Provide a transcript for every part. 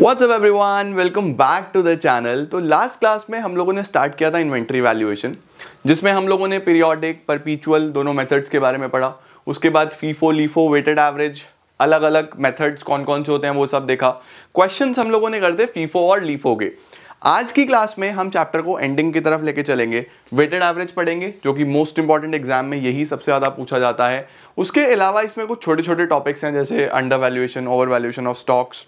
WhatsApp everyone welcome back to the channel तो last class में हम लोगों ने स्टार्ट किया था इन्वेंट्री वैल्यूएशन जिसमें हम लोगों ने पीरियोडिक परपीचुअल दोनों मेथड्स के बारे में पढ़ा उसके बाद फीफो लीफो वेटेड एवरेज अलग अलग मेथड्स कौन कौन से होते हैं वो सब देखा क्वेश्चन हम लोगों ने करते फीफो और लीफो के आज की क्लास में हम चैप्टर को एंडिंग की तरफ लेके चलेंगे वेटेड एवरेज पढ़ेंगे जो कि मोस्ट इंपॉर्टेंट एग्जाम में यही सबसे ज़्यादा पूछा जाता है उसके अलावा इसमें कुछ छोटे छोटे टॉपिक्स हैं जैसे under valuation over valuation of stocks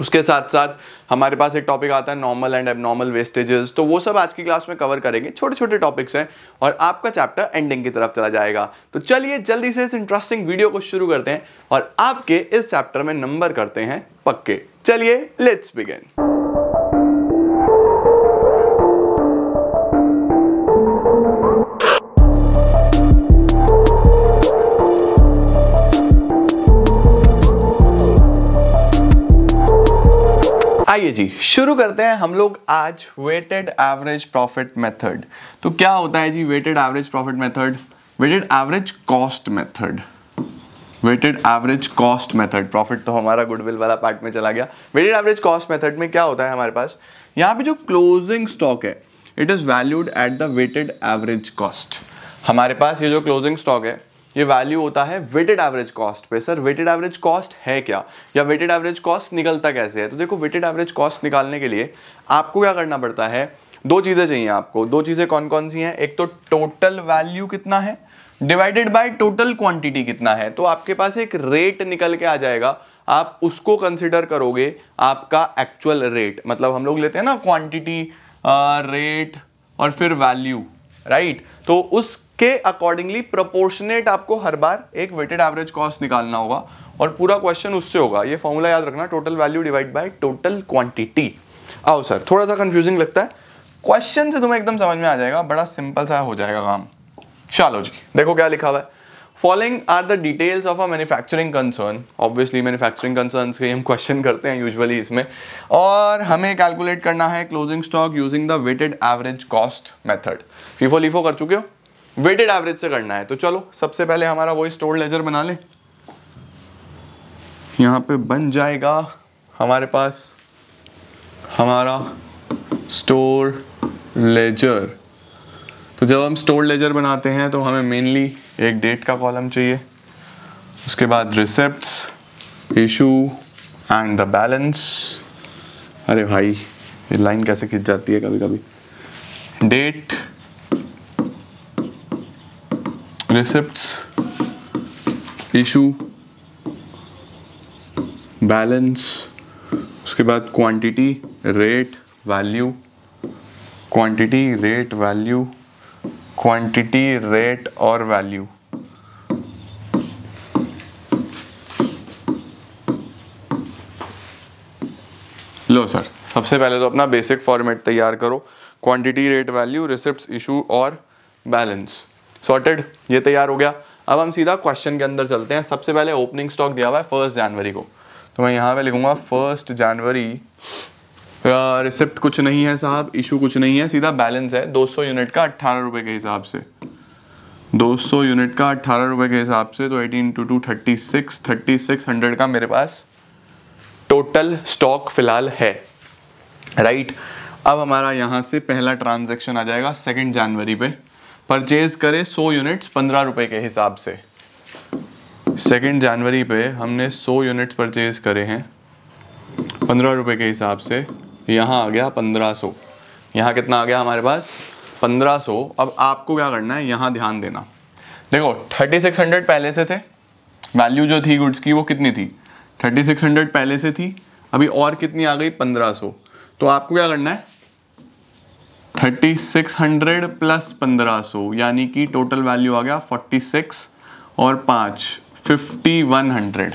उसके साथ साथ हमारे पास एक टॉपिक आता है नॉर्मल एंड एबनॉर्मल वेस्टेजेस तो वो सब आज की क्लास में कवर करेंगे छोटे छोटे टॉपिक्स हैं और आपका चैप्टर एंडिंग की तरफ चला जाएगा तो चलिए जल्दी से इस इंटरेस्टिंग वीडियो को शुरू करते हैं और आपके इस चैप्टर में नंबर करते हैं पक्के चलिए लेट्स बिगिन आइए जी शुरू करते हैं हम लोग आज वेटेड एवरेज प्रॉफिट मेथड तो क्या होता है जी weighted average profit method weighted average cost method weighted average cost method profit तो हमारा गुडविल वाला पार्ट में चला गया वेटेड एवरेज कॉस्ट मेथड में क्या होता है हमारे पास यहाँ पे जो क्लोजिंग स्टॉक है it is valued at the weighted average cost हमारे पास ये जो क्लोजिंग स्टॉक है ये वैल्यू होता है वेटेड एवरेज कॉस्ट पे सर वेटेड एवरेज कॉस्ट है क्या या वेटेड एवरेज कॉस्ट निकलता कैसे है तो देखो वेटेड एवरेज कॉस्ट निकालने के लिए आपको क्या करना पड़ता है दो चीज़ें चाहिए आपको दो चीज़ें कौन कौन सी हैं एक तो टोटल वैल्यू कितना है डिवाइडेड बाय टोटल क्वांटिटी कितना है तो आपके पास एक रेट निकल के आ जाएगा आप उसको कंसिडर करोगे आपका एक्चुअल रेट मतलब हम लोग लेते हैं ना क्वान्टिटी रेट और फिर वैल्यू राइट right? तो उसके अकॉर्डिंगली प्रोपोर्शनेट आपको हर बार एक वेटेड एवरेज कॉस्ट निकालना होगा और पूरा क्वेश्चन उससे होगा ये फॉर्मूला याद रखना total value divide by total quantity आओ सर थोड़ा सा कंफ्यूजिंग लगता है क्वेश्चन से तुम्हें एकदम समझ में आ जाएगा बड़ा सिंपल सा हो जाएगा काम चलो जी देखो क्या लिखा हुआ है following are the details of a manufacturing concern obviously manufacturing concern के हम क्वेश्चन करते हैं यूजुअली इसमें और हमें कैलकुलेट करना है closing stock using the weighted average cost method FIFO LIFO कर चुके हो वेटेड एवरेज से करना है तो चलो सबसे पहले हमारा वो स्टोर लेजर बना लें यहाँ पे बन जाएगा हमारे पास हमारा स्टोर लेजर तो जब हम स्टोर लेजर बनाते हैं तो हमें मेनली एक डेट का कॉलम चाहिए उसके बाद receipt issue and the balance अरे भाई ये लाइन कैसे खिंच जाती है कभी कभी डेट रिसिप्ट इशू बैलेंस उसके बाद quantity rate value quantity rate value quantity rate और वैल्यू लो सर सबसे पहले तो अपना बेसिक फॉर्मेट तैयार करो quantity rate value receipt issue और बैलेंस सॉर्टेड ये तैयार हो गया अब हम सीधा क्वेश्चन के अंदर चलते हैं सबसे पहले ओपनिंग स्टॉक दिया हुआ है फर्स्ट जनवरी को तो मैं यहाँ पे लिखूंगा फर्स्ट जनवरी रिसिप्ट uh, कुछ नहीं है साहब इशू कुछ नहीं है सीधा बैलेंस है 200 यूनिट का अट्ठारह रुपये के हिसाब से 200 यूनिट का अट्ठारह रुपये के हिसाब से तो 18 into two thirty six thirty six hundred का मेरे पास टोटल स्टॉक फिलहाल है राइट right? अब हमारा यहाँ से पहला ट्रांजेक्शन आ जाएगा सेकेंड जनवरी पे परचेज करे 100 यूनिट्स पंद्रह रुपये के हिसाब से सेकेंड जनवरी पे हमने 100 यूनिट्स परचेज करे हैं पंद्रह रुपये के हिसाब से यहाँ आ गया पंद्रह सौ यहाँ कितना आ गया हमारे पास पंद्रह सौ अब आपको क्या करना है यहाँ ध्यान देना देखो थर्टी सिक्स हंड्रेड पहले से थे वैल्यू जो थी गुड्स की वो कितनी थी थर्टी सिक्स हंड्रेड पहले से थी अभी और कितनी आ गई पंद्रह सौ तो आपको क्या करना है थर्टी सिक्स हंड्रेड प्लस पंद्रह सौ यानी कि टोटल वैल्यू आ गया फोर्टी सिक्स और पाँच फिफ्टी वन हंड्रेड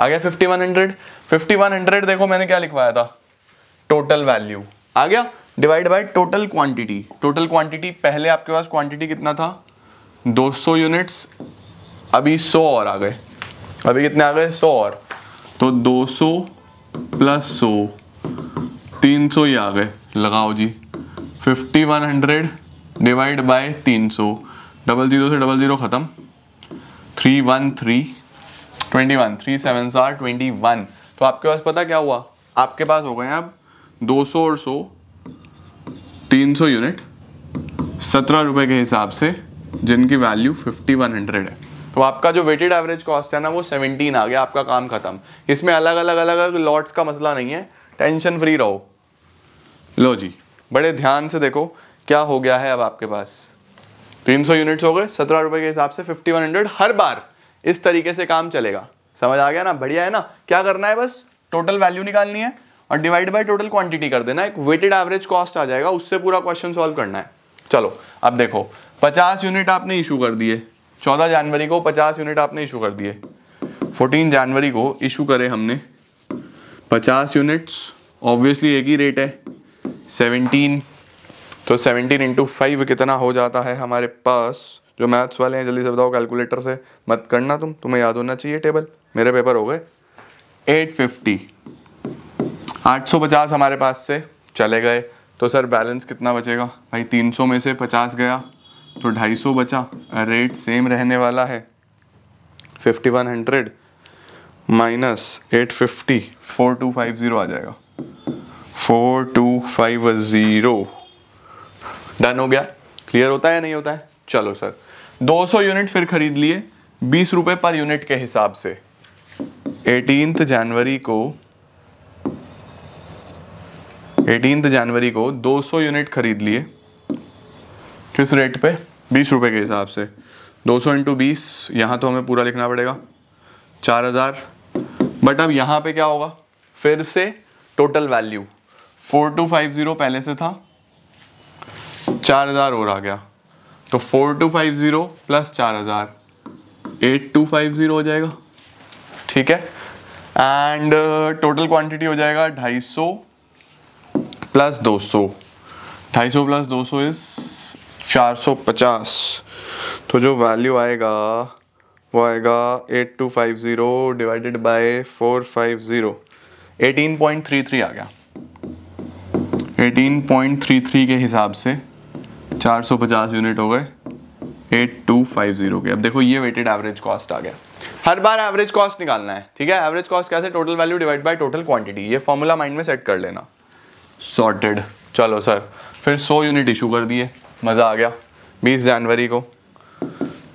आ गया fifty one hundred fifty one hundred देखो मैंने क्या लिखवाया था टोटल वैल्यू आ गया divide by total quantity total quantity पहले आपके पास क्वांटिटी कितना था 200 यूनिट्स अभी 100 और आ गए अभी कितने आ गए 100 और तो 200 प्लस 100 300 ही आ गए लगाओ जी 5100 डिवाइड बाय 300 डबल जीरो से डबल जीरो ख़त्म three one three twenty one three seven sir twenty one तो आपके पास पता क्या हुआ आपके पास हो गए अब 200 और 100 300 यूनिट सत्रह रुपये के हिसाब से जिनकी वैल्यू 5100 है तो आपका जो वेटेड एवरेज कॉस्ट है ना वो 17 आ गया आपका काम खत्म इसमें अलग अलग अलग अलग लॉट्स का मसला नहीं है टेंशन फ्री रहो लो जी बड़े ध्यान से देखो क्या हो गया है अब आपके पास 300 यूनिट्स हो गए सत्रह रुपये के हिसाब से 5100 हर बार इस तरीके से काम चलेगा समझ आ गया ना बढ़िया है ना क्या करना है बस टोटल वैल्यू निकालनी है और डिवाइड बाई टोटल क्वांटिटी कर देना एक वेटेड एवरेज कॉस्ट आ जाएगा उससे पूरा क्वेश्चन सॉल्व करना है चलो अब देखो पचास यूनिट आपने इशू कर दिए चौदह जनवरी को पचास यूनिट आपने इशू कर दिए फोर्टीन जनवरी को इशू करे हमने पचास यूनिट्स ऑब्वियसली एक ही रेट है सेवनटीन तो सेवनटीन इंटू फाइव कितना हो जाता है हमारे पास जो मैथ्स वाले हैं जल्दी से बताओ कैलकुलेटर से मत करना तुम तुम्हें याद होना चाहिए टेबल मेरे पेपर हो गए एट फिफ्टी 850 हमारे पास से चले गए तो सर बैलेंस कितना बचेगा भाई 300 में से 50 गया तो 250 बचा रेट सेम रहने वाला है 5100 माइनस 850 4250 आ जाएगा 4250 डन हो गया क्लियर होता है या नहीं होता है चलो सर 200 यूनिट फिर खरीद लिए बीस रुपये पर यूनिट के हिसाब से एटीनथ जनवरी को एटीन जनवरी को 200 यूनिट खरीद लिए किस रेट पे बीस रुपये के हिसाब से 200 सौ इंटू बीस यहाँ तो हमें पूरा लिखना पड़ेगा चार हज़ार बट अब यहाँ पे क्या होगा फिर से total value four two five zero पहले से था चार हज़ार और आ गया तो four two five zero plus चार हज़ार एट टू फाइव ज़ीरो हो जाएगा ठीक है एंड टोटल क्वांटिटी हो जाएगा ढाई सौ प्लस 200 250 प्लस 200 इज 450 तो जो वैल्यू आएगा वो आएगा 8250 डिवाइडेड बाय 450 18.33 आ गया 18.33 के हिसाब से 450 यूनिट हो गए 8250 के अब देखो ये वेटेड एवरेज कॉस्ट आ गया हर बार एवरेज कॉस्ट निकालना है ठीक है एवरेज कॉस्ट कैसे total value divide by total quantity ये फॉर्मूला माइंड में सेट कर लेना सॉर्टेड चलो सर फिर 100 यूनिट इशू कर दिए मज़ा आ गया 20 जनवरी को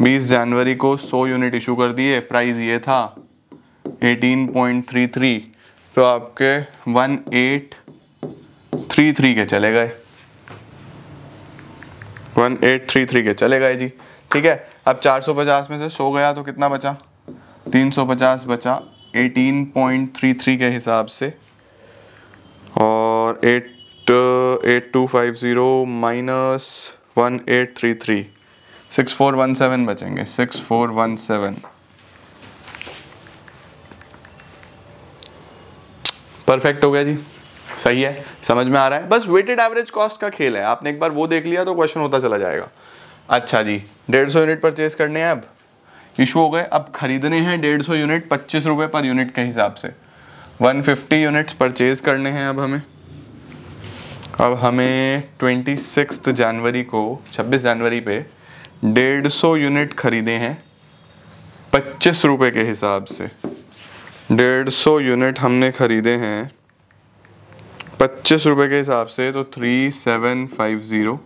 20 जनवरी को 100 यूनिट इशू कर दिए प्राइस ये था 18.33 तो आपके 1833 के चले गए 1833 के चले गए जी ठीक है अब 450 में से 100 गया तो कितना बचा 350 बचा 18.33 के हिसाब से और eight eight two five zero minus one eight three three six four one seven बचेंगे six four one seven perfect हो गया जी सही है समझ में आ रहा है बस वेटेड एवरेज कॉस्ट का खेल है आपने एक बार वो देख लिया तो क्वेश्चन होता चला जाएगा अच्छा जी डेढ़ सौ यूनिट परचेज करने हैं अब इशू हो गए अब खरीदने हैं डेढ़ सौ यूनिट पच्चीस रुपये पर यूनिट के हिसाब से वन फिफ्टी यूनिट्स परचेज करने हैं अब हमें अब हमें ट्वेंटी सिक्स जनवरी को छब्बीस जनवरी पे डेढ़ सौ यूनिट खरीदे हैं पच्चीस रुपये के हिसाब से डेढ़ सौ यूनिट हमने खरीदे हैं पच्चीस रुपये के हिसाब से तो three seven five zero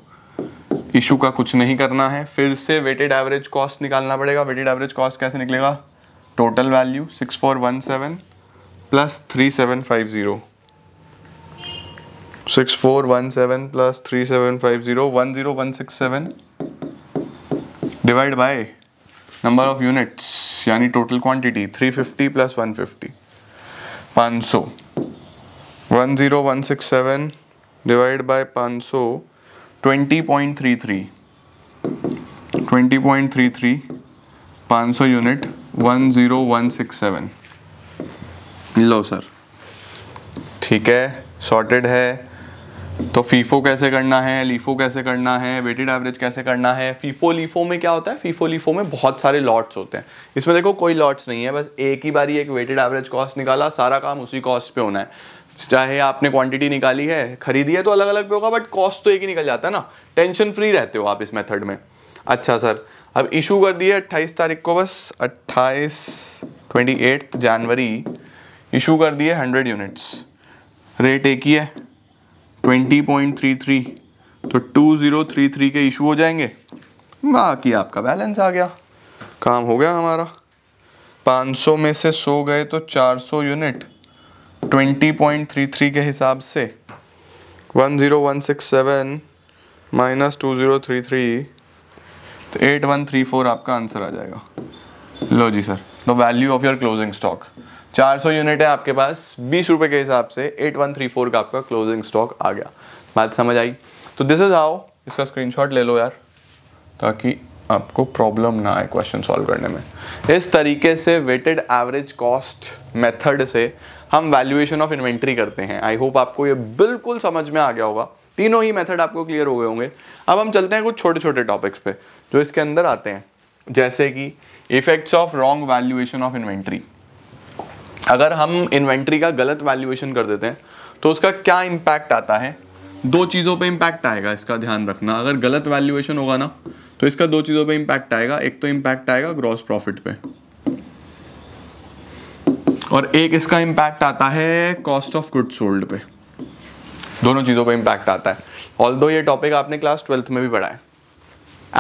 issue का कुछ नहीं करना है फिर से वेटेड एवरेज कॉस्ट निकालना पड़ेगा वेटेड एवरेज कॉस्ट कैसे निकलेगा total value six four one seven plus three seven five zero six four one seven plus three seven five zero one zero one six seven divide by number of units यानी total quantity three fifty plus one fifty पाँच सौ one zero one six seven divide by पाँच सौ twenty point three three twenty point three three पाँच सौ unit one zero one six seven लो sir ठीक है sorted है तो फीफो कैसे करना है लीफो कैसे करना है वेटेड एवरेज कैसे करना है फीफो लीफो में क्या होता है फीफो लीफो में बहुत सारे लॉट्स होते हैं इसमें देखो कोई लॉट्स नहीं है बस एक ही बारी एक वेटेड एवरेज कॉस्ट निकाला सारा काम उसी कॉस्ट पे होना है चाहे आपने क्वांटिटी निकाली है खरीदी है तो अलग अलग पे होगा बट कॉस्ट तो एक ही निकल जाता है ना टेंशन फ्री रहते हो आप इस मेथड में अच्छा सर अब इशू कर दिए अट्ठाईस तारीख को बस अट्ठाईस ट्वेंटी जनवरी इशू कर दिए हंड्रेड यूनिट्स रेट एक ही है ट्वेंटी पॉइंट थ्री थ्री तो टू ज़ीरो थ्री थ्री के इशू हो जाएंगे बाकी आपका बैलेंस आ गया काम हो गया हमारा पाँच सौ में से सो गए तो चार सौ unit twenty point three three के हिसाब से one one zero six seven minus two zero three three तो एट वन थ्री फोर आपका आंसर आ जाएगा लो जी sir the value of your closing stock 400 unit है आपके पास बीस रुपए के हिसाब से 8134 का आपका क्लोजिंग स्टॉक आ गया बात समझ आई तो दिस इज़ हाउ इसका स्क्रीनशॉट ले लो यार ताकि आपको प्रॉब्लम ना आए क्वेश्चन सॉल्व करने में इस तरीके से वेटेड एवरेज कॉस्ट मेथड से हम वैल्यूएशन ऑफ इन्वेंट्री करते हैं आई होप आपको ये बिल्कुल समझ में आ गया होगा तीनों ही मेथड आपको क्लियर हो गए होंगे अब हम चलते हैं कुछ छोटे छोटे टॉपिक्स पे जो इसके अंदर आते हैं जैसे कि effects of wrong valuation of inventory अगर हम इन्वेंट्री का गलत वैल्यूएशन कर देते हैं तो उसका क्या इम्पैक्ट आता है दो चीज़ों पे इम्पैक्ट आएगा इसका ध्यान रखना अगर गलत वैल्यूएशन होगा ना तो इसका दो चीज़ों पे इम्पैक्ट आएगा एक तो इम्पैक्ट आएगा ग्रॉस प्रॉफिट पे और एक इसका इम्पैक्ट आता है कॉस्ट ऑफ गुड्स सोल्ड पे दोनों चीज़ों पे इम्पैक्ट आता है ऑल ये टॉपिक आपने क्लास ट्वेल्थ में भी पढ़ा है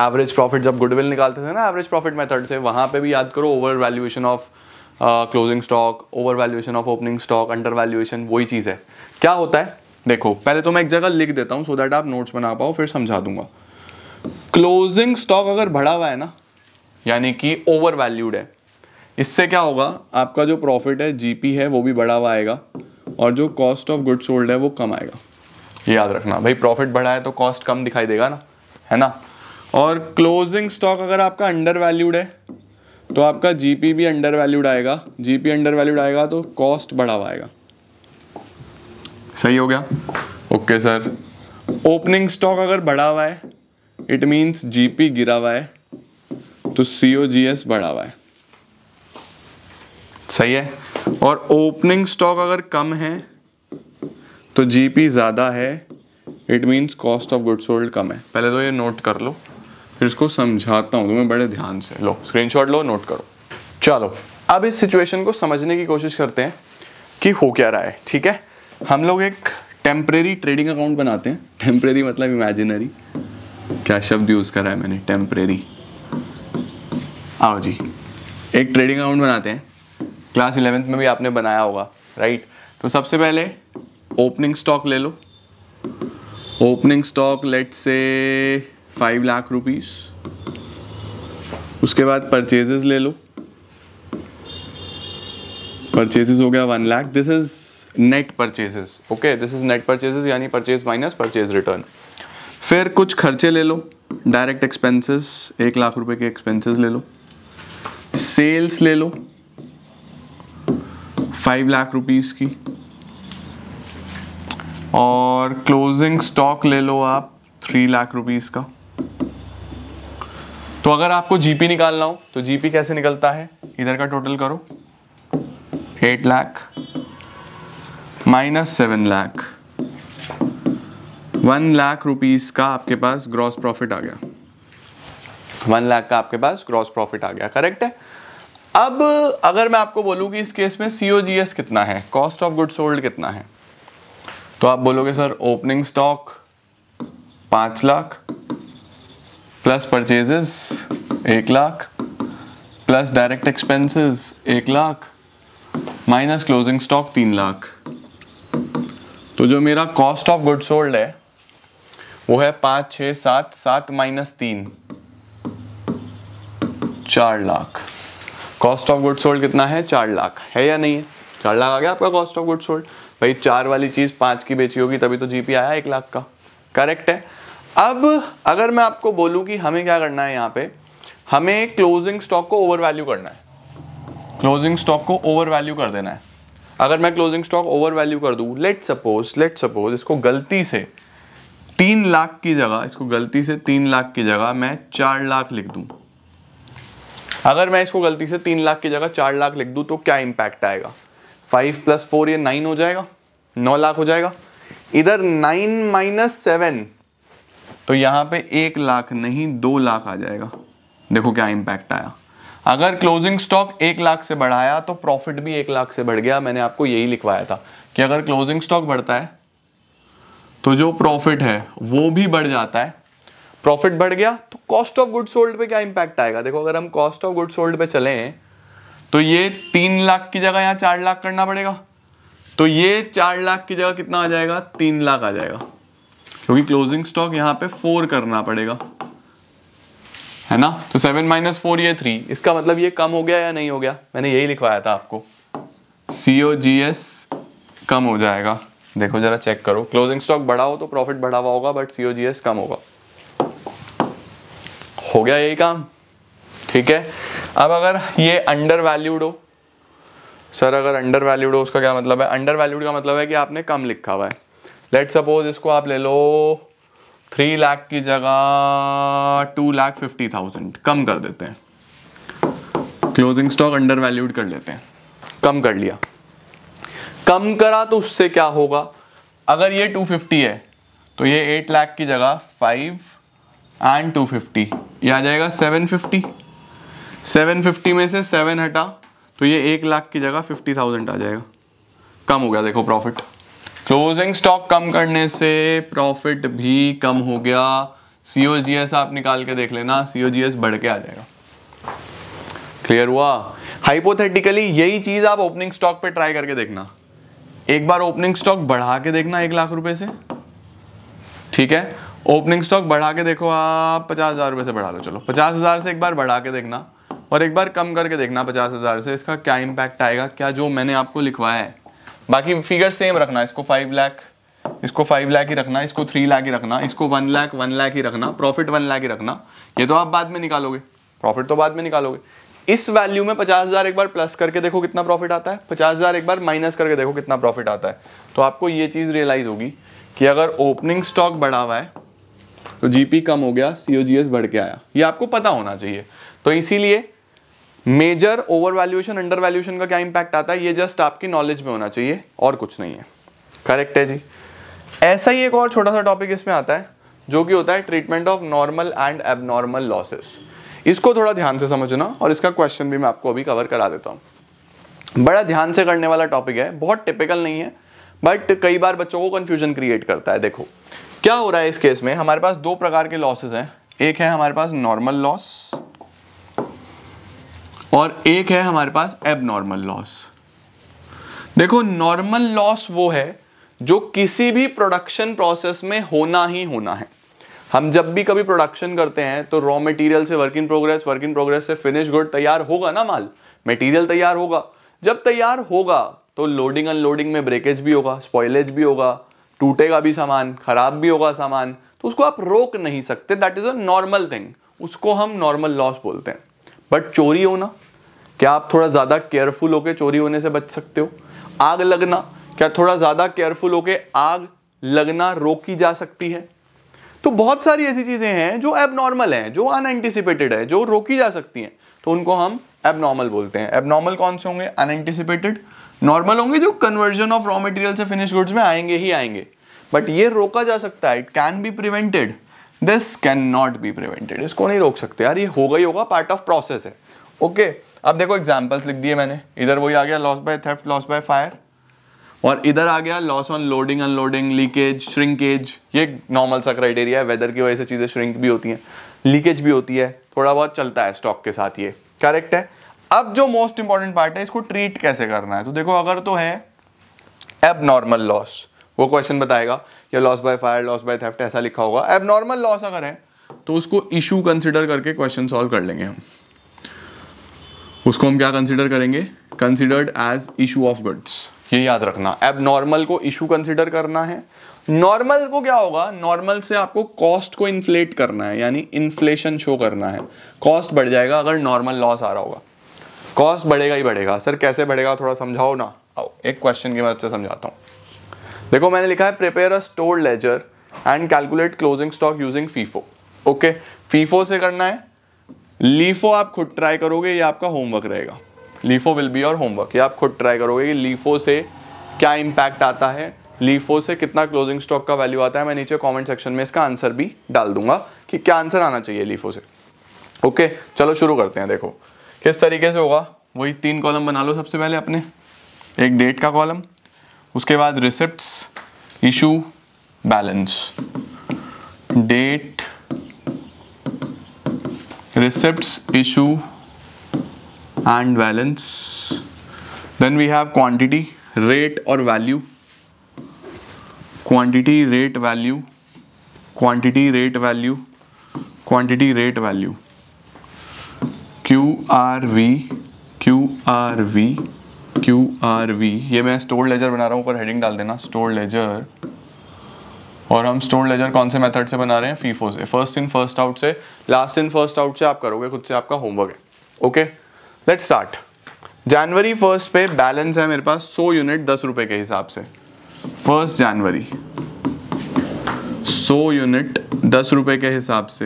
एवरेज प्रॉफिट जब गुडविल निकालते थे ना एवरेज प्रॉफिट मेथड से वहाँ पे भी याद करो over valuation of closing stock over valuation of opening stock under valuation वही चीज़ है क्या होता है देखो पहले तो मैं एक जगह लिख देता हूँ सो दैट आप नोट्स बना पाओ फिर समझा दूंगा क्लोजिंग स्टॉक अगर बढ़ा हुआ है ना यानी कि ओवर वैल्यूड है इससे क्या होगा आपका जो प्रॉफिट है जीपी है वो भी बढ़ा हुआ आएगा और जो कॉस्ट ऑफ गुड सोल्ड है वो कम आएगा ये याद रखना भाई प्रॉफिट बढ़ा है तो कॉस्ट कम दिखाई देगा ना है ना और क्लोजिंग स्टॉक अगर आपका अंडर वैल्यूड है तो आपका जीपी भी अंडर वैल्यूड आएगा जीपी अंडर वैल्यूड आएगा तो कॉस्ट बढ़ा आएगा सही हो गया ओके सर ओपनिंग स्टॉक अगर बढ़ा हुआ है इट मीन्स जीपी गिरा हुआ है तो सीओजीएस बढ़ा हुआ है सही है और ओपनिंग स्टॉक अगर कम है तो जीपी ज़्यादा है it means cost of good sold कम है पहले तो ये नोट कर लो फिर इसको समझाता हूँ तुम्हें बड़े ध्यान से लो स्क्रीन लो नोट करो चलो अब इस सिचुएशन को समझने की कोशिश करते हैं कि हो क्या रहा है ठीक है हम लोग एक टेम्प्रेरी ट्रेडिंग अकाउंट बनाते हैं टेम्प्रेरी मतलब इमेजिनरी क्या शब्द यूज़ करा है मैंने टेम्परेरी आओ जी एक ट्रेडिंग अकाउंट बनाते हैं क्लास इलेवेंथ में भी आपने बनाया होगा राइट तो सबसे पहले ओपनिंग स्टॉक ले लो opening stock let say five lakh rupees उसके बाद परचेजेस ले लो परचेजेस हो गया one lakh this is net purchases okay this is net purchases यानी परचेज माइनस परचेज रिटर्न फिर कुछ खर्चे ले लो डायरेक्ट एक्सपेंसेस एक लाख रुपए के एक्सपेंसेस ले लो सेल्स ले लो फाइव लाख रुपीस की और क्लोजिंग स्टॉक ले लो आप थ्री लाख रुपीस का तो अगर आपको जीपी निकालना हो तो जीपी कैसे निकलता है इधर का टोटल करो eight lakh minus seven lakh one lakh rupees का आपके पास ग्रॉस प्रॉफिट आ गया वन लाख का आपके पास ग्रॉस प्रॉफिट आ गया करेक्ट है अब अगर मैं आपको बोलूं कि इस केस में सीओजीएस कितना है कॉस्ट ऑफ गुड सोल्ड कितना है तो आप बोलोगे सर ओपनिंग स्टॉक पांच लाख प्लस परचेजेस एक लाख प्लस डायरेक्ट एक्सपेंसेस एक लाख माइनस क्लोजिंग स्टॉक तीन लाख तो जो मेरा कॉस्ट ऑफ गुड सोल्ड है वो है पाँच छ सात सात माइनस तीन चार lakh cost of good sold कितना है चार लाख है या नहीं है चार लाख आ गया आपका कॉस्ट ऑफ गुड सोल्ड भाई चार वाली चीज़ पांच की बेची होगी तभी तो जीपी आया एक लाख का करेक्ट है अब अगर मैं आपको बोलूँ कि हमें क्या करना है यहाँ पे हमें क्लोजिंग स्टॉक को ओवर वैल्यू करना है क्लोजिंग स्टॉक को ओवर वैल्यू कर देना है अगर मैं क्लोजिंग स्टॉक ओवर वैल्यू कर दू लेट सपोज लेट सपोज इसको गलती से तीन लाख की जगह इसको गलती से तीन लाख की जगह मैं चार लाख लिख दू अगर मैं इसको गलती से तीन लाख की जगह चार लाख लिख दू तो क्या इंपैक्ट आएगा फाइव प्लस फोर ये नाइन हो जाएगा नौ लाख हो जाएगा इधर नाइन माइनस सेवन तो यहां पे एक लाख नहीं दो लाख आ जाएगा देखो क्या इंपैक्ट आया अगर क्लोजिंग स्टॉक एक लाख से बढ़ाया तो प्रॉफिट भी एक लाख से बढ़ गया मैंने आपको यही लिखवाया था कि अगर क्लोजिंग स्टॉक बढ़ता है तो जो प्रॉफिट है वो भी बढ़ जाता है प्रॉफिट बढ़ गया तो कॉस्ट ऑफ गुड सोल्ड पे क्या इंपैक्ट आएगा देखो अगर हम कॉस्ट ऑफ गुड सोल्ड पे चले तो ये तीन लाख की जगह यहां चार लाख करना पड़ेगा तो ये चार लाख की जगह कितना आ जाएगा तीन लाख आ जाएगा क्योंकि क्लोजिंग स्टॉक यहाँ पे फोर करना पड़ेगा है ना तो सेवन माइनस फोर ये थ्री इसका मतलब ये कम हो गया या नहीं हो गया मैंने यही लिखवाया था आपको सीओ जी एस कम हो जाएगा देखो जरा चेक करो क्लोजिंग स्टॉक बढ़ा हो तो प्रॉफिट बढ़ा हुआ होगा बट सीओजीएस जी एस कम होगा हो गया यही काम ठीक है अब अगर ये अंडर वैल्यूड हो सर अगर अंडर वैल्यूड हो उसका क्या मतलब है अंडर वैल्यूड का मतलब है कि आपने कम लिखा हुआ है लेट सपोज इसको आप ले लो थ्री लाख की जगह टू लाख फिफ्टी थाउजेंड कम कर देते हैं क्लोजिंग स्टॉक अंडर वैल्यूड कर लेते हैं कम कर लिया कम करा तो उससे क्या होगा अगर ये टू फिफ्टी है तो ये एट लाख की जगह फाइव एंड टू फिफ्टी ये आ जाएगा सेवन फिफ्टी सेवन फिफ्टी में से सेवन हटा तो ये एक लाख की जगह फिफ्टी थाउजेंड आ जाएगा कम हो गया देखो प्रॉफिट क्लोजिंग स्टॉक कम करने से प्रॉफिट भी कम हो गया सीओजीएस आप निकाल के देख लेना सीओजीएस बढ़ के आ जाएगा क्लियर हुआ हाइपोथेटिकली यही चीज आप ओपनिंग स्टॉक पे ट्राई करके देखना एक बार ओपनिंग स्टॉक बढ़ा के देखना एक लाख रुपए से ठीक है ओपनिंग स्टॉक बढ़ा के देखो आप पचास हजार रुपये से बढ़ा लो चलो पचास हजार से एक बार बढ़ा के देखना और एक बार कम करके देखना पचास हजार से इसका क्या इम्पैक्ट आएगा क्या जो मैंने आपको लिखवाया है बाकी फिगर सेम रखना इसको फाइव लाख इसको फाइव लाख ही रखना इसको थ्री लाख ही रखना इसको वन लाख वन लाख ही रखना प्रॉफिट वन लाख ही रखना ये तो आप बाद में निकालोगे प्रॉफिट तो बाद में निकालोगे इस वैल्यू में पचास हज़ार एक बार प्लस करके देखो कितना प्रॉफिट आता है पचास हज़ार एक बार माइनस करके देखो कितना प्रॉफिट आता है तो आपको ये चीज़ रियलाइज़ होगी कि अगर ओपनिंग स्टॉक बढ़ा हुआ है तो जीपी कम हो गया सीओजीएस बढ़ के आया ये आपको पता होना चाहिए तो इसीलिए major over valuation under valuation का क्या इंपैक्ट आता है ये जस्ट आपकी नॉलेज में होना चाहिए और कुछ नहीं है करेक्ट है जी ऐसा ही एक और छोटा सा टॉपिक इसमें आता है जो कि होता है treatment of normal and abnormal losses इसको थोड़ा ध्यान से समझना और इसका क्वेश्चन भी मैं आपको अभी कवर करा देता हूँ बड़ा ध्यान से करने वाला टॉपिक है बहुत टिपिकल नहीं है बट कई बार बच्चों को कन्फ्यूजन क्रिएट करता है देखो क्या हो रहा है इस केस में हमारे पास दो प्रकार के लॉसेज हैं एक है हमारे पास नॉर्मल लॉस और एक है हमारे पास एबनॉर्मल लॉस देखो नॉर्मल लॉस वो है जो किसी भी प्रोडक्शन प्रोसेस में होना ही होना है हम जब भी कभी प्रोडक्शन करते हैं तो रॉ मटेरियल से work in progress work in progress से फिनिश गुड तैयार होगा ना माल मटेरियल तैयार होगा जब तैयार होगा तो लोडिंग अनलोडिंग में ब्रेकेज भी होगा स्पॉयलेज भी होगा टूटेगा भी सामान खराब भी होगा सामान तो उसको आप रोक नहीं सकते that is a normal thing उसको हम नॉर्मल लॉस बोलते हैं बट चोरी होना क्या आप थोड़ा ज़्यादा केयरफुल होकर चोरी होने से बच सकते हो आग लगना क्या थोड़ा ज़्यादा केयरफुल होकर आग लगना रोकी जा सकती है तो बहुत सारी ऐसी चीज़ें हैं जो एबनॉर्मल हैं जो अनएंटिसिपेटेड है जो रोकी जा सकती हैं तो उनको हम एबनॉर्मल बोलते हैं एबनॉर्मल कौन से होंगे अनएंटिसिपेटेड नॉर्मल होंगे जो कन्वर्जन ऑफ रॉ मटेरियल से फिनिश गुड्स में आएंगे ही आएंगे बट ये रोका जा सकता है it can be prevented this can not be prevented इसको नहीं रोक सकते यार ये होगा ही होगा पार्ट ऑफ प्रोसेस है ओके okay, अब देखो एग्जाम्पल्स लिख दिए मैंने इधर वही आ गया loss by theft loss by fire और इधर आ गया loss on loading unloading leakage shrinkage ये नॉर्मल सा क्राइटेरिया है वेदर की वजह से चीज़ें श्रिंक भी होती हैं लीकेज भी होती है थोड़ा बहुत चलता है स्टॉक के साथ ये करेक्ट है अब जो मोस्ट इंपॉर्टेंट पार्ट है इसको ट्रीट कैसे करना है तो देखो अगर तो है एब नॉर्मल लॉस वो क्वेश्चन बताएगा या loss by fire loss by theft ऐसा लिखा होगा एब नॉर्मल लॉस अगर है तो उसको इशू कंसिडर करके क्वेश्चन सॉल्व कर लेंगे हम उसको हम क्या कंसिडर करेंगे considered as issue of goods ये याद रखना एब नॉर्मल को इशू कंसिडर करना है नॉर्मल को क्या होगा नॉर्मल से आपको कॉस्ट को इन्फ्लेट करना है यानी इन्फ्लेशन शो करना है कॉस्ट बढ़ जाएगा अगर नॉर्मल लॉस आ रहा होगा कॉस्ट बढ़ेगा ही बढ़ेगा सर कैसे बढ़ेगा थोड़ा समझाओ ना आओ एक क्वेश्चन की मदद से समझाता हूँ देखो मैंने लिखा है prepare a store ledger and calculate closing stock using FIFO okay FIFO से करना है लीफो आप खुद ट्राई करोगे ये आपका होमवर्क रहेगा लीफो विल बी और होमवर्क ये आप खुद ट्राई करोगे कि लीफो से क्या इम्पैक्ट आता है लीफो से कितना क्लोजिंग स्टॉक का वैल्यू आता है मैं नीचे कमेंट सेक्शन में इसका आंसर भी डाल दूंगा कि क्या आंसर आना चाहिए लीफो से ओके okay, चलो शुरू करते हैं देखो किस तरीके से होगा वही तीन कॉलम बना लो सबसे पहले अपने एक डेट का कॉलम उसके बाद receipt issue balance date receipt issue and balance then we have quantity rate और value quantity rate value quantity rate value quantity rate value Q R V Q R V Q R V ये मैं store laser बना रहा हूँ ऊपर heading डाल देना store laser और हम स्टोर लेजर कौन से मेथड से बना रहे हैं फीफो e से फर्स्ट इन फर्स्ट आउट से लास्ट इन फर्स्ट आउट से आप करोगे खुद से आपका होमवर्क है okay let start January first पे बैलेंस है मेरे पास 100 यूनिट दस रुपए के हिसाब से फर्स्ट जनवरी 100 यूनिट दस रुपए के हिसाब से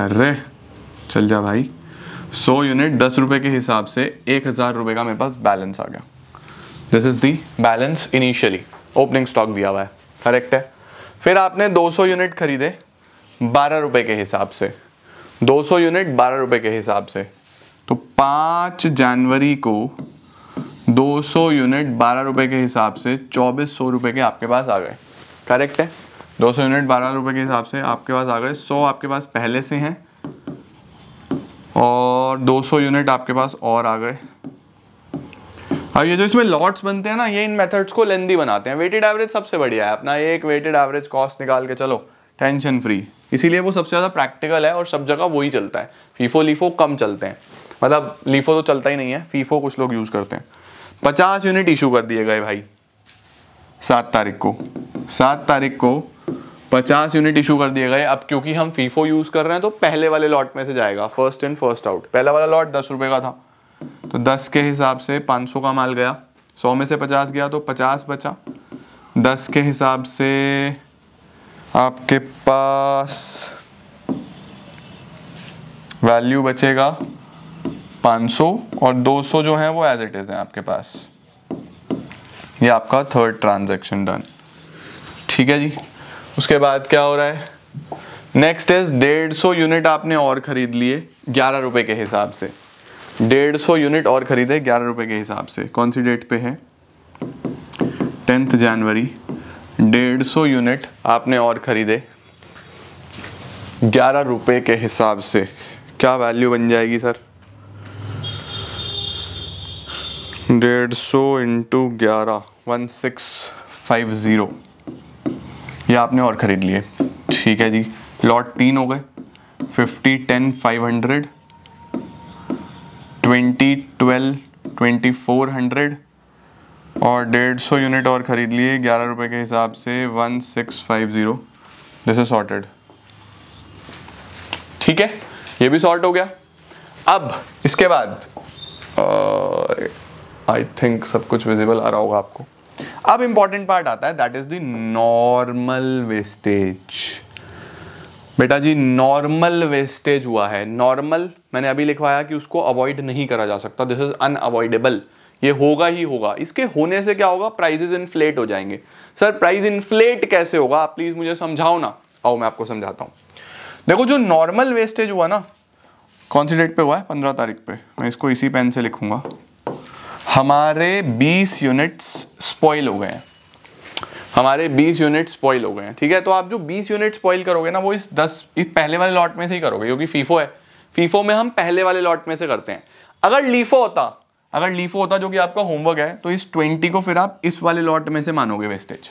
अरे चल जा भाई सौ यूनिट दस रुपए के हिसाब से एक हज़ार रुपए का मेरे पास बैलेंस आ गया this is the balance initially opening stock दिया हुआ है करेक्ट है फिर आपने 200 यूनिट खरीदे बारह रुपए के हिसाब से 200 यूनिट बारह रुपए के हिसाब से तो 5 जनवरी को 200 यूनिट बारह रुपए के हिसाब से चौबीस सौ रुपये के आपके पास आ गए करेक्ट है 200 यूनिट बारह रुपए के हिसाब से आपके पास आ गए 100 आपके पास पहले से हैं और 200 यूनिट आपके पास और आ गए अब ये जो इसमें लॉट्स बनते हैं ना ये इन मेथड्स को लेंदी बनाते हैं वेटेड एवरेज सबसे बढ़िया है अपना ये एक वेटेड एवरेज कॉस्ट निकाल के चलो टेंशन फ्री इसीलिए वो सबसे ज़्यादा प्रैक्टिकल है और सब जगह वही चलता है फीफो लीफो कम चलते हैं मतलब लीफो तो चलता ही नहीं है फीफो कुछ लोग यूज़ करते हैं पचास यूनिट इशू कर दिए गए भाई सात तारीख को सात तारीख को पचास यूनिट इशू कर दिए गए अब क्योंकि हम फीफो यूज़ कर रहे हैं तो पहले वाले लॉट में से जाएगा फर्स्ट इन फर्स्ट आउट पहला वाला लॉट दस रुपए का था तो दस के हिसाब से पाँच सौ का माल गया सौ में से पचास गया तो पचास बचा दस के हिसाब से आपके पास वैल्यू बचेगा सौ और दो सौ जो है वो एज इट इज़ है आपके पास ये आपका थर्ड ट्रांजेक्शन डन ठीक है जी उसके बाद क्या हो रहा है नेक्स्ट इज डेढ़ सौ यूनिट आपने और खरीद लिए ग्यारह रुपए के हिसाब से डेढ़ सौ यूनिट और खरीदे ग्यारह रुपए के हिसाब से कौन सी डेट पे है टेंथ जनवरी डेढ़ सौ यूनिट आपने और खरीदे ग्यारह रुपए के हिसाब से क्या वैल्यू बन जाएगी सर डेढ़ सौ इंटू ग्यारह वन सिक्स फाइव ज़ीरो या आपने और ख़रीद लिए ठीक है जी लॉट तीन हो गए fifty ten five hundred twenty twelve twenty four hundred और डेढ़ सौ यूनिट और ख़रीद लिए ग्यारह रुपये के हिसाब से one six five zero this is sorted ठीक है ये भी सॉर्ट हो गया अब इसके बाद आई थिंक सब कुछ विजिबल आ रहा होगा आपको अब इंपॉर्टेंट पार्ट आता है that is the normal wastage बेटा जी नॉर्मल वेस्टेज हुआ है नॉर्मल मैंने अभी लिखवाया कि उसको अवॉइड नहीं करा जा सकता दिस इज अनअवॉइडेबल ये होगा ही होगा इसके होने से क्या होगा प्राइजेज इन्फ्लेट हो जाएंगे सर प्राइस इन्फ्लेट कैसे होगा आप प्लीज मुझे समझाओ ना आओ मैं आपको समझाता हूं देखो जो नॉर्मल वेस्टेज हुआ ना कौन सी डेट पे हुआ है पंद्रह तारीख पे मैं इसको इसी पेन से लिखूंगा हमारे 20 यूनिट्स स्पॉइल हो गए हैं हमारे 20 यूनिट स्पॉइल हो गए हैं ठीक है तो आप जो 20 यूनिट स्पॉइल करोगे ना वो इस 10 इस पहले वाले लॉट में से ही करोगे क्योंकि फीफो है फीफो में हम पहले वाले लॉट में से करते हैं अगर लीफो होता अगर लीफो होता जो कि आपका होमवर्क है तो इस 20 को फिर आप इस वाले लॉट में से मानोगे वेस्टेज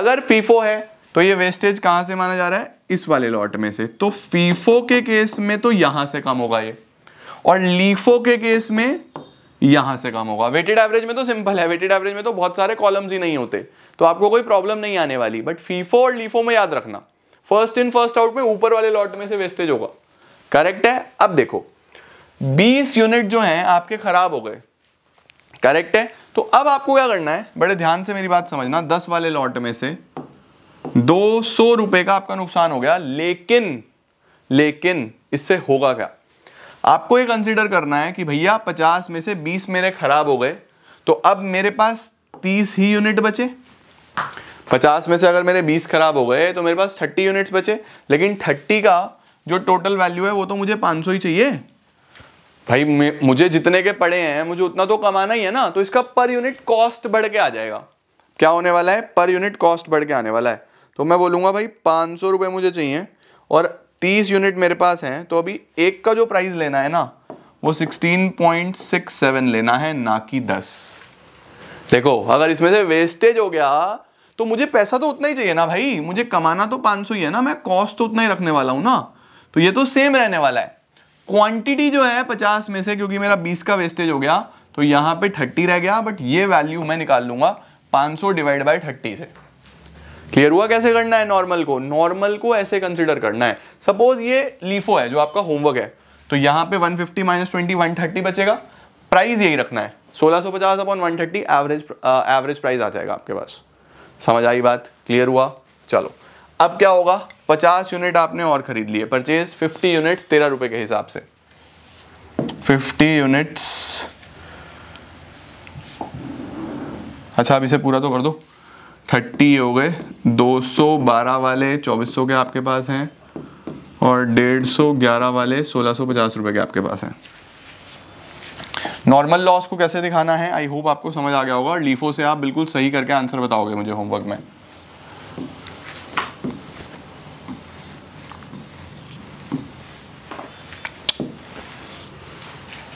अगर फीफो है तो ये वेस्टेज कहाँ से माना जा रहा है इस वाले लॉट में से तो फीफो के केस में तो यहां से कम होगा ये और लीफो के केस में यहां से कम होगा वेटेड एवरेज में तो सिंपल है वेटेड एवरेज में तो बहुत सारे कॉलम्स ही नहीं होते तो आपको कोई प्रॉब्लम नहीं आने वाली बट फीफो और लीफो में याद रखना फर्स्ट इन फर्स्ट आउट में ऊपर वाले लॉट में से वेस्टेज होगा करेक्ट है अब देखो 20 यूनिट जो है आपके खराब हो गए करेक्ट है तो अब आपको क्या करना है बड़े ध्यान से मेरी बात समझना दस वाले लॉट में से दो सौ रुपए का आपका नुकसान हो गया लेकिन लेकिन इससे होगा क्या आपको ये कंसिडर करना है कि भैया पचास में से बीस मेरे खराब हो गए तो अब मेरे पास तीस ही यूनिट बचे पचास में से अगर मेरे बीस खराब हो गए तो मेरे पास थर्टी यूनिट्स बचे लेकिन थर्टी का जो टोटल वैल्यू है वो तो मुझे पाँच सौ ही चाहिए भाई मुझे जितने के पड़े हैं मुझे उतना तो कमाना ही है ना तो इसका पर यूनिट कॉस्ट बढ़ के आ जाएगा क्या होने वाला है पर यूनिट कॉस्ट बढ़ के आने वाला है तो मैं बोलूँगा भाई पाँच सौ रुपये मुझे चाहिए और तीस यूनिट मेरे पास हैं तो अभी एक का जो प्राइस लेना है ना वो सिक्सटीन पॉइंट सिक्स सेवन लेना है ना कि दस देखो अगर इसमें से वेस्टेज हो गया तो मुझे पैसा तो उतना ही चाहिए ना भाई मुझे कमाना तो पांच सौ ही है ना मैं कॉस्ट तो उतना ही रखने वाला हूं ना तो ये तो सेम रहने वाला है क्वांटिटी जो है पचास में से क्योंकि मेरा बीस का वेस्टेज हो गया तो यहाँ पे थर्टी रह गया बट ये वैल्यू मैं निकाल लूंगा पांच सौ डिवाइड बाई थर्टी से क्लियर हुआ कैसे करना है नॉर्मल को नॉर्मल को ऐसे कंसिडर करना है सपोज ये लीफो है जो आपका होमवर्क है तो यहाँ पे 150 फिफ्टी माइनस ट्वेंटी वन बचेगा प्राइस यही रखना है 1650 सौ upon one average average price आ जाएगा आपके पास समझ आई बात क्लियर हुआ चलो अब क्या होगा 50 यूनिट आपने और खरीद लिए परचेज 50 यूनिट्स तेरह रुपए के हिसाब से 50 यूनिट्स अच्छा अब इसे पूरा तो कर दो थर्टी हो गए दो सौ बारह वाले चौबीस सौ के आपके पास हैं और डेढ़ सौ ग्यारह वाले सोलह सौ पचास रुपये के आपके पास हैं नॉर्मल लॉस को कैसे दिखाना है आई होप आपको समझ आ गया होगा और लीफो e से आप बिल्कुल सही करके आंसर बताओगे मुझे होमवर्क में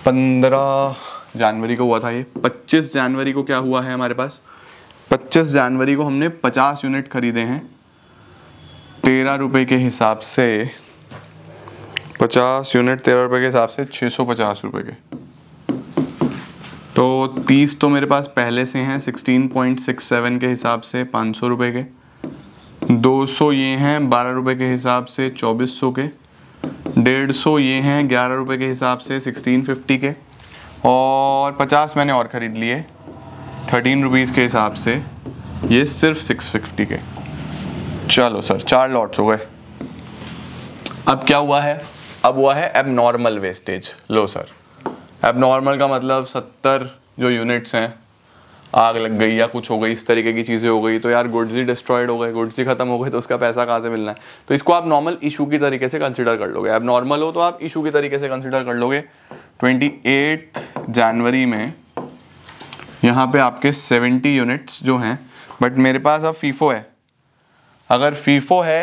पंद्रह जनवरी को हुआ था ये पच्चीस जनवरी को क्या हुआ है हमारे पास 25 जनवरी को हमने 50 यूनिट खरीदे हैं तेरह रुपये के हिसाब से 50 यूनिट तेरह रुपये के हिसाब से 650 रुपए के तो 30 तो मेरे पास पहले से हैं 16.67 के हिसाब से 500 रुपए के 200 ये हैं बारह रुपये के हिसाब से 2400 के डेढ़ सौ ये हैं ग्यारह रुपये के हिसाब से सिक्सटीन फिफ्टी के और पचास मैंने और ख़रीद लिए थर्टीन रुपीज़ के हिसाब से ये सिर्फ सिक्स फिफ्टी के चलो सर चार लॉट्स हो गए अब क्या हुआ है अब हुआ है एबनॉर्मल वेस्टेज लो सर एबनॉर्मल का मतलब सत्तर जो यूनिट्स हैं आग लग गई या कुछ हो गई इस तरीके की चीज़ें हो गई तो यार गुड्स ही डिस्ट्रॉयड हो गए गुड्स ही खत्म हो गए तो उसका पैसा कहाँ से मिलना है तो इसको आप नॉर्मल इशू की तरीके से कंसिडर कर लोगे अब नॉर्मल हो तो आप इशू की तरीके से कंसिडर कर लोगे ट्वेंटी जनवरी में यहाँ पे आपके 70 यूनिट्स जो हैं बट मेरे पास अब फीफो है अगर फीफो है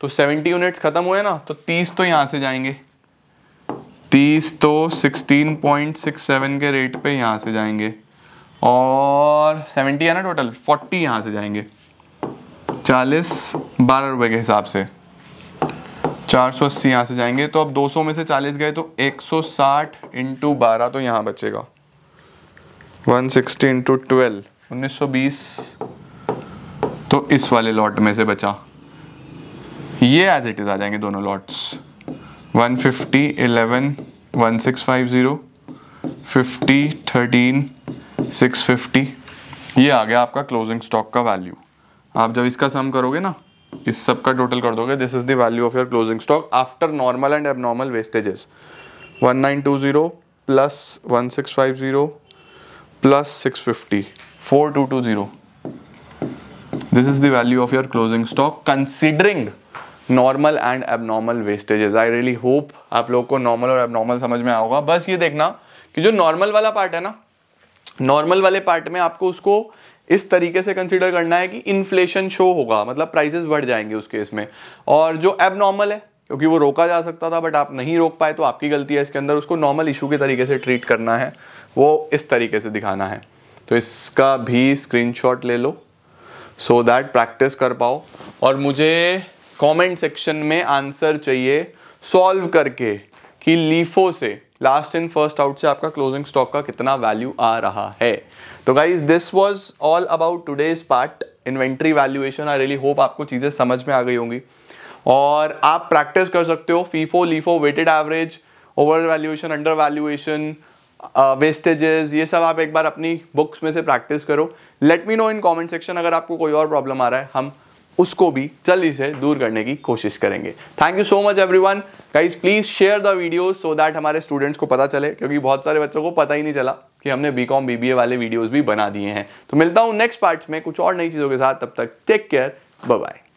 तो 70 यूनिट्स ख़त्म हुए ना तो 30 तो यहाँ से जाएंगे 30 तो 16.67 के रेट पे यहाँ से जाएंगे और 70 है ना टोटल 40 यहाँ से जाएंगे 40 बारह रुपए के हिसाब से 480 सौ यहाँ से जाएंगे तो अब 200 में से 40 गए तो 160 सौ साठ इंटू बारह तो यहाँ बचेगा वन सिक्सटी इंटू ट्वेल्व उन्नीस सौ बीस तो इस वाले लॉट में से बचा ये एज इट इज़ आ जाएंगे दोनों lots one fifty eleven one six five zero fifty thirteen six fifty ये आ गया आपका क्लोजिंग स्टॉक का वैल्यू आप जब इसका सम करोगे ना इस सब का टोटल कर दोगे this is the value of your closing stock after normal and abnormal wastages one nine two zero plus one six five zero plus six fifty two two zero this is the value of your closing stock considering normal and abnormal wastages I really hope आप लोग को normal और abnormal समझ में आएगा बस ये देखना कि जो नॉर्मल वाला पार्ट है ना नॉर्मल वाले पार्ट में आपको उसको इस तरीके से कंसिडर करना है कि इन्फ्लेशन शो होगा मतलब प्राइसेस बढ़ जाएंगे उस केस में और जो एबनॉर्मल है क्योंकि वो रोका जा सकता था बट आप नहीं रोक पाए तो आपकी गलती है इसके अंदर उसको नॉर्मल इशू के तरीके से ट्रीट करना है वो इस तरीके से दिखाना है तो इसका भी स्क्रीनशॉट ले लो सो दैट प्रैक्टिस कर पाओ और मुझे कमेंट सेक्शन में आंसर चाहिए सॉल्व करके कि लीफो e से लास्ट इन फर्स्ट आउट से आपका क्लोजिंग स्टॉक का कितना वैल्यू आ रहा है तो guys this was all about today's part inventory valuation I really hope आपको चीज़ें समझ में आ गई होंगी और आप प्रैक्टिस कर सकते हो FIFO LIFO weighted average over valuation under valuation wastages ये सब आप एक बार अपनी बुक्स में से प्रैक्टिस करो let me know in comment section अगर आपको कोई और प्रॉब्लम आ रहा है हम उसको भी जल्दी से दूर करने की कोशिश करेंगे thank you so much everyone guys please share the video so that हमारे स्टूडेंट्स को पता चले क्योंकि बहुत सारे बच्चों को पता ही नहीं चला कि हमने बी कॉम बी वाले वीडियोज भी बना दिए हैं तो मिलता हूँ नेक्स्ट पार्ट में कुछ और नई चीज़ों के साथ तब तक टेक केयर बाय